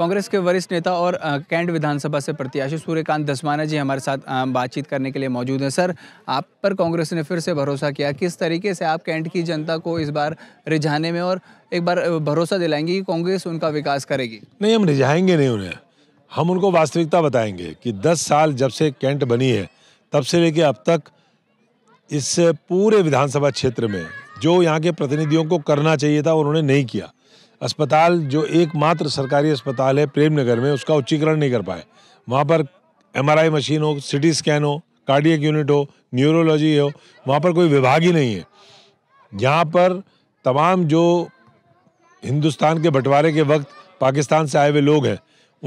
कांग्रेस के वरिष्ठ नेता और कैंट विधानसभा से प्रत्याशी सूर्यकांत दसवाना जी हमारे साथ बातचीत करने के लिए मौजूद हैं सर आप पर कांग्रेस ने फिर से भरोसा किया किस तरीके से आप कैंट की जनता को इस बार रिझाने में और एक बार भरोसा दिलाएंगे कि कांग्रेस उनका विकास करेगी नहीं हम रिझाएंगे नहीं उन्हें हम उनको वास्तविकता बताएंगे कि दस साल जब से कैंट बनी है तब से लेके अब तक इस पूरे विधानसभा क्षेत्र में जो यहाँ के प्रतिनिधियों को करना चाहिए था उन्होंने नहीं किया अस्पताल जो एकमात्र सरकारी अस्पताल है प्रेम नगर में उसका उच्चीकरण नहीं कर पाए वहाँ पर एम मशीन हो सिटी स्कैन हो कार्डियक यूनिट हो न्यूरोलॉजी हो वहाँ पर कोई विभाग ही नहीं है यहाँ पर तमाम जो हिंदुस्तान के बंटवारे के वक्त पाकिस्तान से आए हुए लोग हैं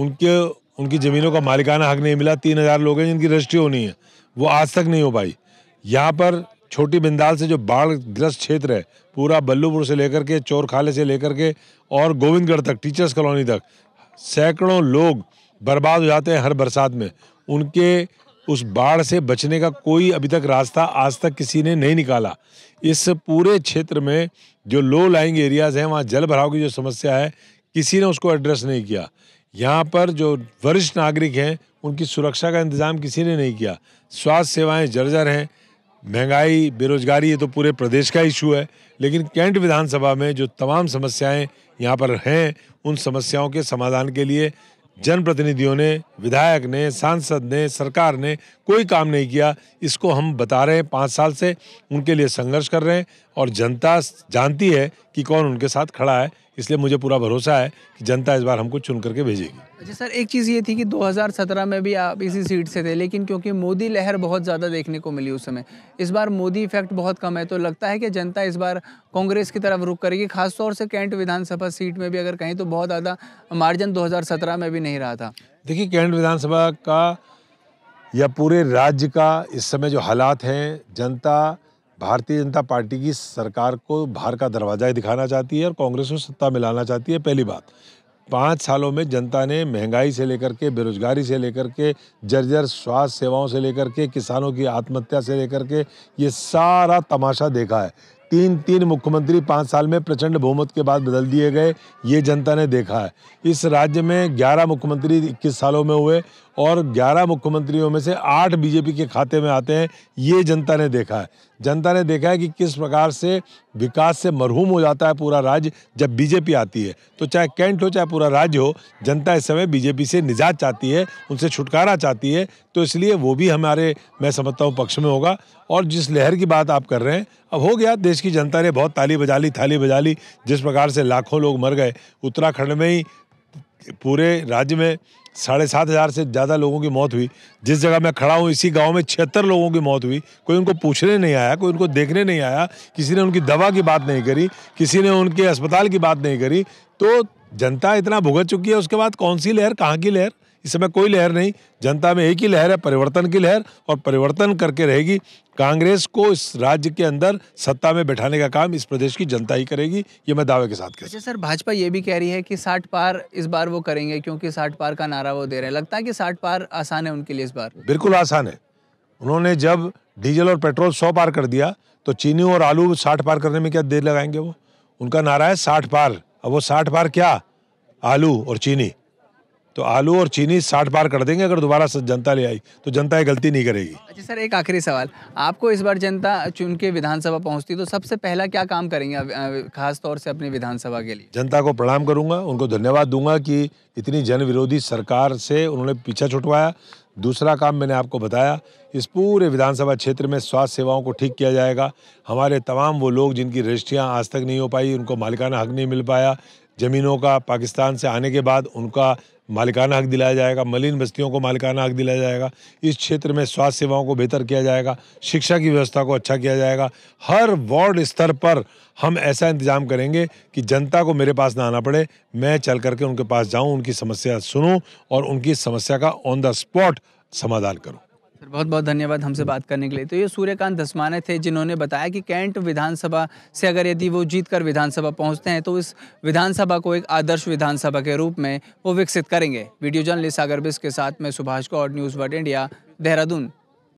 उनके उनकी ज़मीनों का मालिकाना हक नहीं मिला तीन हज़ार लोग हैं जिनकी रजिस्ट्री होनी है वो आज तक नहीं हो पाई यहाँ पर छोटी बिंदाल से जो बाढ़ ग्रस्त क्षेत्र है पूरा बल्लूपुर से लेकर के चोरखाले से लेकर के और गोविंदगढ़ तक टीचर्स कॉलोनी तक सैकड़ों लोग बर्बाद हो जाते हैं हर बरसात में उनके उस बाढ़ से बचने का कोई अभी तक रास्ता आज तक किसी ने नहीं निकाला इस पूरे क्षेत्र में जो लो लाइंग एरियाज़ हैं वहाँ जल भराव की जो समस्या है किसी ने उसको एड्रेस नहीं किया यहाँ पर जो वरिष्ठ नागरिक हैं उनकी सुरक्षा का इंतज़ाम किसी ने नहीं किया स्वास्थ्य सेवाएं जर्जर हैं महंगाई बेरोजगारी ये तो पूरे प्रदेश का इशू है लेकिन कैंट विधानसभा में जो तमाम समस्याएं यहाँ पर हैं उन समस्याओं के समाधान के लिए जनप्रतिनिधियों ने विधायक ने सांसद ने सरकार ने कोई काम नहीं किया इसको हम बता रहे हैं पाँच साल से उनके लिए संघर्ष कर रहे हैं और जनता जानती है कि कौन उनके साथ खड़ा है इसलिए मुझे पूरा भरोसा है कि जनता इस बार हमको चुन करके भेजेगी अच्छा सर एक चीज़ ये थी कि 2017 में भी आप इसी सीट से थे लेकिन क्योंकि मोदी लहर बहुत ज़्यादा देखने को मिली उस समय इस बार मोदी इफेक्ट बहुत कम है तो लगता है कि जनता इस बार कांग्रेस की तरफ रुख करेगी खासतौर से कैंट विधानसभा सीट में भी अगर कहें तो बहुत ज़्यादा मार्जिन दो में भी नहीं रहा था देखिए कैंट विधानसभा का या पूरे राज्य का इस समय जो हालात हैं जनता भारतीय जनता पार्टी की सरकार को बाहर का दरवाज़ा ही दिखाना चाहती है और कांग्रेस को सत्ता मिलाना चाहती है पहली बात पाँच सालों में जनता ने महंगाई से लेकर के बेरोजगारी से लेकर के जर्जर स्वास्थ्य सेवाओं से लेकर के किसानों की आत्महत्या से लेकर के ये सारा तमाशा देखा है तीन तीन मुख्यमंत्री पाँच साल में प्रचंड बहुमत के बाद बदल दिए गए ये जनता ने देखा है इस राज्य में ग्यारह मुख्यमंत्री इक्कीस सालों में हुए और 11 मुख्यमंत्रियों में से 8 बीजेपी के खाते में आते हैं ये जनता ने देखा है जनता ने देखा है कि किस प्रकार से विकास से मरहूम हो जाता है पूरा राज्य जब बीजेपी आती है तो चाहे कैंट हो चाहे पूरा राज्य हो जनता इस समय बीजेपी से निजात चाहती है उनसे छुटकारा चाहती है तो इसलिए वो भी हमारे मैं समझता हूँ पक्ष में होगा और जिस लहर की बात आप कर रहे हैं अब हो गया देश की जनता ने बहुत ताली बजा ली थाली बजा ली जिस प्रकार से लाखों लोग मर गए उत्तराखंड में ही पूरे राज्य में साढ़े सात हज़ार से ज़्यादा लोगों की मौत हुई जिस जगह मैं खड़ा हूँ इसी गांव में छिहत्तर लोगों की मौत हुई कोई उनको पूछने नहीं आया कोई उनको देखने नहीं आया किसी ने उनकी दवा की बात नहीं करी किसी ने उनके अस्पताल की बात नहीं करी तो जनता इतना भुगत चुकी है उसके बाद कौन सी लहर कहाँ की लहर इस समय कोई लहर नहीं जनता में एक ही लहर है परिवर्तन की लहर और परिवर्तन करके रहेगी कांग्रेस को इस राज्य के अंदर सत्ता में बैठाने का काम इस प्रदेश की जनता ही करेगी ये मैं दावे के साथ कह अच्छा सर भाजपा ये भी कह रही है कि साठ पार इस बार वो करेंगे क्योंकि साठ पार का नारा वो दे रहे हैं लगता है कि साठ पार आसान है उनके लिए इस बार बिल्कुल आसान है उन्होंने जब डीजल और पेट्रोल सौ पार कर दिया तो चीनी और आलू साठ पार करने में क्या देर लगाएंगे वो उनका नारा है साठ पार अब वो साठ पार क्या आलू और चीनी तो आलू और चीनी साठ पार कर देंगे अगर दोबारा जनता ले आई तो जनता ये गलती नहीं करेगी अच्छा सर एक आखिरी सवाल आपको इस बार जनता चुन के विधानसभा पहुंचती तो सबसे पहला क्या काम करेंगे खास तौर से अपनी विधानसभा के लिए जनता को प्रणाम करूंगा उनको धन्यवाद दूंगा कि इतनी जन विरोधी सरकार से उन्होंने पीछा छुटवाया दूसरा काम मैंने आपको बताया इस पूरे विधानसभा क्षेत्र में स्वास्थ्य सेवाओं को ठीक किया जाएगा हमारे तमाम वो लोग जिनकी रजिस्ट्रियाँ आज तक नहीं हो पाई उनको मालिकाना हक नहीं मिल पाया ज़मीनों का पाकिस्तान से आने के बाद उनका मालिकाना हक दिलाया जाएगा मलिन बस्तियों को मालिकाना हक दिलाया जाएगा इस क्षेत्र में स्वास्थ्य सेवाओं को बेहतर किया जाएगा शिक्षा की व्यवस्था को अच्छा किया जाएगा हर वार्ड स्तर पर हम ऐसा इंतजाम करेंगे कि जनता को मेरे पास ना आना पड़े मैं चल करके उनके पास जाऊँ उनकी समस्या सुनूँ और उनकी समस्या का ऑन द स्पॉट समाधान करूँ सर बहुत बहुत धन्यवाद हमसे बात करने के लिए तो ये सूर्यकांत धस्माने थे जिन्होंने बताया कि कैंट विधानसभा से अगर यदि वो जीत कर विधानसभा पहुँचते हैं तो इस विधानसभा को एक आदर्श विधानसभा के रूप में वो विकसित करेंगे वीडियो जर्नलिस्ट सागर बिस के साथ में Subhash Kaur News World India Dehradun